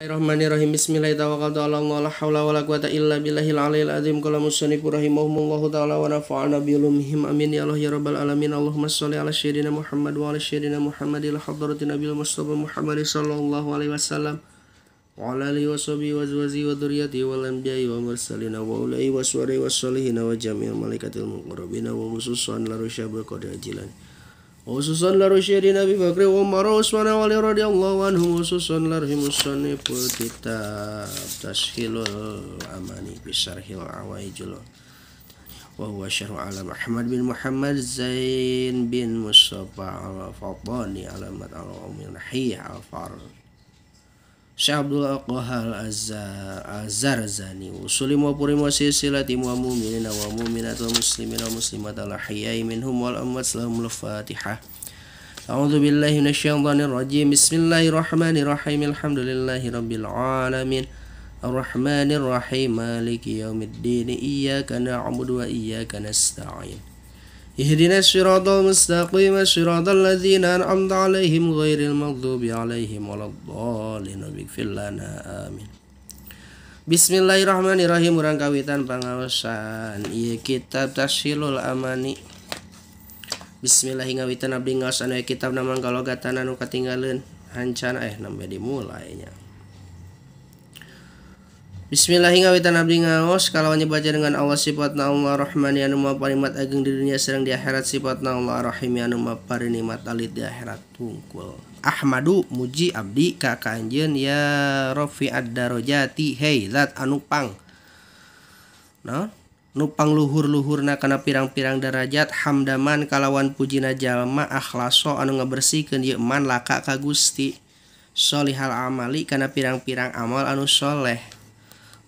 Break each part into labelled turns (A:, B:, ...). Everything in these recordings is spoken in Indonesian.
A: Bismillahirrahmanirrahim. Bismillahirrahmanirrahim. La haula wala quwata illa billahil aliyil azim. Qala musannif rahimahumullahu ta'ala wa nafa'ana bi ulumihim. Amin ya Allah ya rabbal alamin. Allahumma shalli ala sayyidina Muhammad wa ala sayyidina Muhammadil hadratin nabil mustafa Muhammad sallallahu alaihi wasallam. Wa ala alihi wa sahbihi wa azwajihi wa dhurriyyatihi wal anbiya'i wa mursalin wa ulai wa suwari wa salihin wa jami'il malaikatil muqarrabin wa mususan la rusyabil qadir ajilan. خصوصا لرشيد أبي بكر وعمر وعثمان وعلي رضي الله عنهم خصوصا لرهم مصنف الكتاب تسهيل الأماني بشرح العوائجل وهو شرح على أحمد بن محمد زين بن مصطفى على فضاني على مدعو من حي على فرد Syekh Abdul Qahar Az-Zarzani usuli mapuri masih silati wa mu'minin wa mu'minat wa muslimin wa muslimat al ahya'i minhum wal amwat lahum al-Fatihah أعوذ بالله من الشيطان الرجيم بسم الله الرحمن الرحيم الحمد لله رب العالمين الرحمن الرحيم مالك يوم الدين إياك نعبد وإياك نستعين اهدنا الصراط المستقيم صراط الذين أنعمت عليهم غير المغضوب عليهم ولا الضالين لنا آمين Bismillahirrahmanirrahim Urang kawitan pangaosan Iya kitab tashilul amani Bismillahi ngawitan abdi ngaosan Iya kitab namang kalau gatanan nu katinggaleun Hancan eh nambah dimulainya Bismillah hingga Bismillahirrahmanirrahim ngaos kalau baca dengan Allah sifat Allah Rahman ya numa parimat ageng di dunia serang di akhirat sifat Allah Rahim ya numa parinimat alit di akhirat tungkul Ahmadu muji abdi kakak anjen ya rofi ad heilat hei zat anupang Nah nupang luhur-luhurna karena pirang-pirang derajat hamdaman kalawan pujina jalma akhlaso anu ngebersihkan ieu man laka kagusti solihal amali karena pirang-pirang amal anu soleh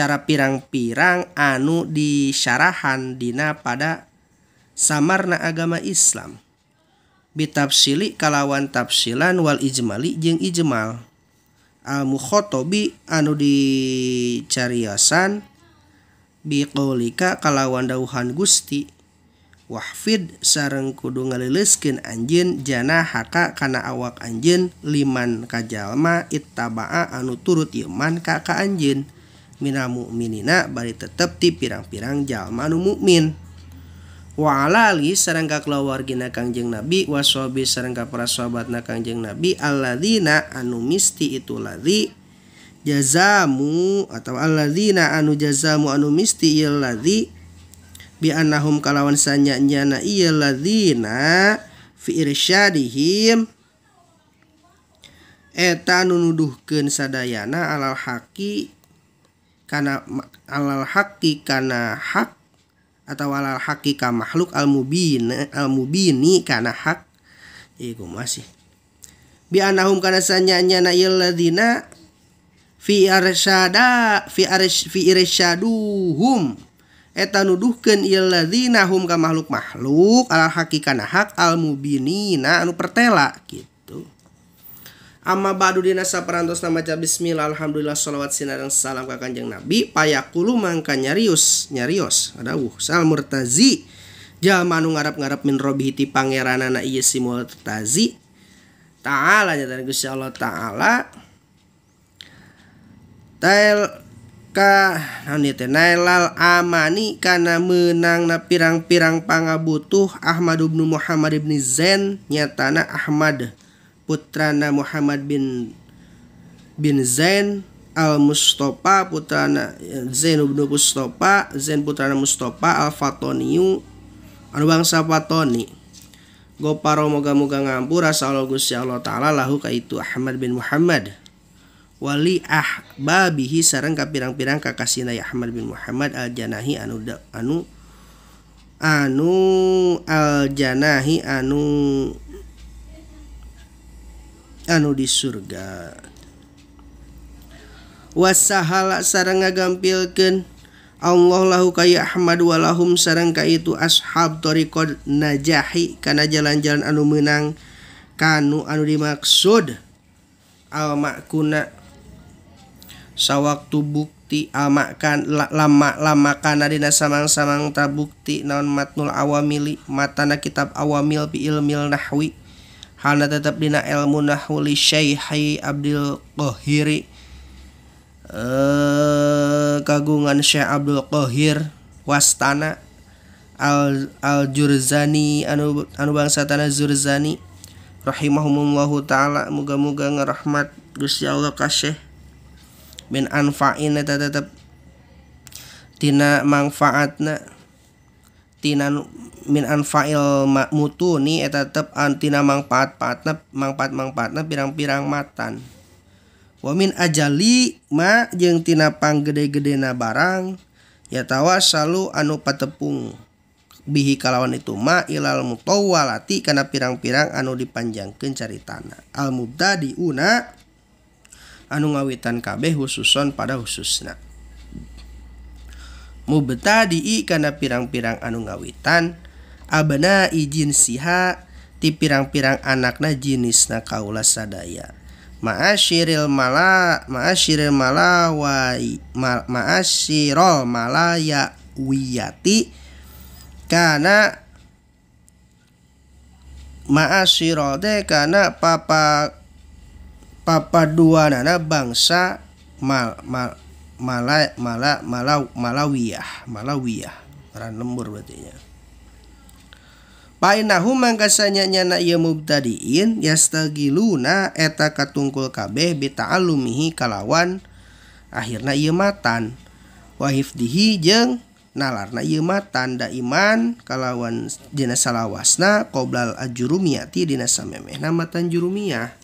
A: pirang-pirang anu disyarahan dina pada samarna agama Islam Biabsili kalawan tafsilan Wal Iijmali jeung ijmal Almukhotobi anu dicariyosan Bikolika kalawan dahuhan Gusti Wahfi sareng kudu liliskin anjin janah haka kana awak anjin liman kajallma ittaba anu turut yeman kakak anjin. muinabalik tetap di pirang-pirang ja anu mukminwalaali serngka lawwarkanjeng nabi wasobe serangga praswabat nakanjeng nabi aladzina anu misti itu lagi jazamu atau allalazina anu jazamu anu misti kawansanyanazina Fiya etan nunuduh kesadayana alalhaqi karena alal haki karena hak atau alal haki makhluk al mubin eh, al mubini karena hak iku masih bi anahum karena sanyanya na illadina fi arshada fi arsh fi irsyaduhum eta nuduhkeun illadina hum ka makhluk makhluk alal haki kana hak al mubinina anu pertela gitu Amma badu dina saparantos nama ja bismillah alhamdulillah salawat sinarang salam ka kanjeng nabi payakulu mangka nyarius nyarios ada sal murtazi jama nu ngarap-ngarap min robihi ti pangeranana ieu si murtazi ta'ala nya dari Allah ta'ala tail ka naon nailal amani kana meunang na pirang-pirang pangabutuh Ahmad bin Muhammad bin Zain nyatana Ahmad putrana Muhammad bin bin Zain Al Mustopa, putrana Zain bin Mustopa, Zain putrana Mustopa Al Fatoniu anu bangsa Fatoni Goparo moga-moga ngampura Allah Gusti Allah taala lahu ka itu Ahmad bin Muhammad wali ah sareng ka pirang-pirang kakasina ya Ahmad bin Muhammad al-Janahi anu anu anu al-Janahi anu anu di surga wasahala sarang ngagampilkeun Allah lahu kaya Ahmad walahum sarang itu ashab torikod najahi karena jalan-jalan anu menang kanu anu dimaksud Al makuna sawaktu bukti amakan lama lama karena dina samang-samang tabukti naon matnul awamili matana kitab awamil bi ilmil nahwi Hana tetap dina ilmu nahwu li Syaihi Abdul Qahiri eh kagungan Syekh Abdul Qahir wastana al al Jurzani anu anu bangsa tanah Jurzani rahimahumullahu taala Moga Moga ngerahmat Gusti Allah Kasih bin anfa'in eta tina manfaatna Minanfailmakmutunieta eh, tep antina mangfaat patp mangpat mang pat pirang-pirang mata wamin ajali Matinapang gede-gedena barang yatawa selalu anu patepung bihi kalawan itu ma ilal mutowalati karena pirang-pirang anu dipanjangken mencari tanah Almda diuna anu ngawitan kabeh khususan pada khususnya mubeta dii karena pirang-pirang anu ngawitan abana ijin siha ti pirang-pirang anakna na kaula sadaya ma'asyiril mala ma'asyiril malawai ma, ma'asyirol malaya wiyati karena ma'asyirol de karena papa papa dua nana bangsa mal, mal Mala Mala Mala Malawiyah Malawiyah orang lembur berarti nya Painahu mangkasanya nyana ieu mubtadiin yastagiluna eta katungkul kabeh bita'allumihi kalawan akhirna ia matan wa jeng jeung nalarna ieu matan da iman kalawan dina salawasna qoblal ajrumiyati dina samemehna matan jurumiyah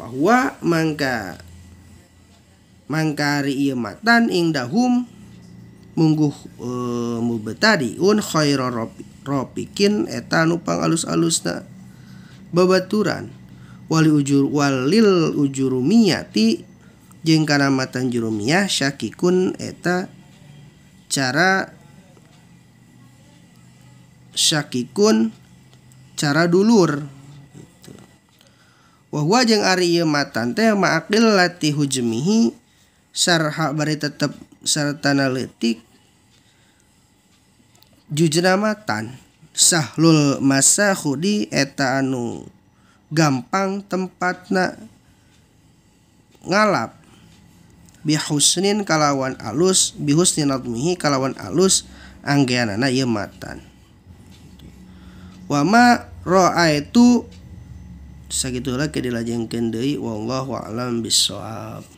A: bahwa mangka mangkari ieu matan ing dahum mungguh e, un khairu ropikin eta nu pangalus-alusna babaturan wali ujur walil ujurumiyati jeung kana matan jurumiyah syakikun eta cara syakikun cara dulur Wahwa gitu. jeung Ari matan teh maakil latih hujmihi sarha bari tetep serta analitik jujramatan sahlul masa khudi eta anu gampang tempatna ngalap bihusnin kalawan alus bihusnin nadmihi kalawan alus anggeanana yematan wama roa itu segitulah dilajengkeun deui wallahu alam bisawab